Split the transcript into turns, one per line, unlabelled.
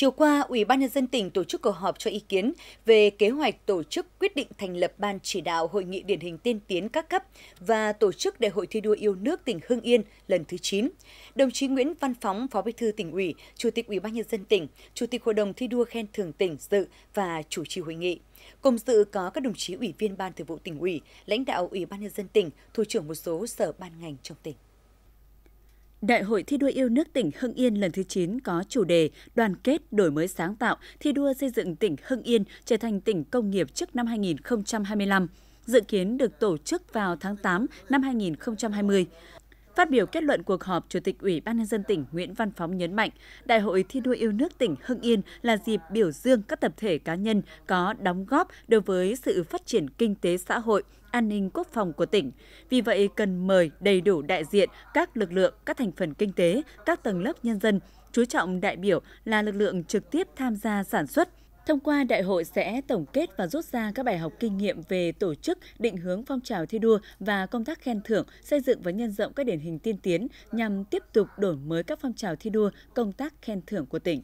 Chiều qua, Ủy ban nhân dân tỉnh tổ chức cuộc họp cho ý kiến về kế hoạch tổ chức quyết định thành lập ban chỉ đạo hội nghị điển hình tiên tiến các cấp và tổ chức đại hội thi đua yêu nước tỉnh Hưng Yên lần thứ 9. Đồng chí Nguyễn Văn Phóng, Phó Bí thư tỉnh ủy, Chủ tịch Ủy ban nhân dân tỉnh, Chủ tịch Hội đồng thi đua khen thưởng tỉnh dự và chủ trì hội nghị. Cùng dự có các đồng chí ủy viên ban thường vụ tỉnh ủy, lãnh đạo Ủy ban nhân dân tỉnh, thủ trưởng một số sở ban ngành trong tỉnh.
Đại hội thi đua yêu nước tỉnh Hưng Yên lần thứ 9 có chủ đề Đoàn kết đổi mới sáng tạo, thi đua xây dựng tỉnh Hưng Yên trở thành tỉnh công nghiệp trước năm 2025, dự kiến được tổ chức vào tháng 8 năm 2020. Phát biểu kết luận cuộc họp, Chủ tịch Ủy ban nhân dân tỉnh Nguyễn Văn Phóng nhấn mạnh, Đại hội thi đua yêu nước tỉnh Hưng Yên là dịp biểu dương các tập thể cá nhân có đóng góp đối với sự phát triển kinh tế xã hội, an ninh quốc phòng của tỉnh. Vì vậy cần mời đầy đủ đại diện các lực lượng, các thành phần kinh tế, các tầng lớp nhân dân chú trọng đại biểu là lực lượng trực tiếp tham gia sản xuất, Thông qua đại hội sẽ tổng kết và rút ra các bài học kinh nghiệm về tổ chức, định hướng phong trào thi đua và công tác khen thưởng, xây dựng và nhân rộng các điển hình tiên tiến nhằm tiếp tục đổi mới các phong trào thi đua, công tác khen thưởng của tỉnh.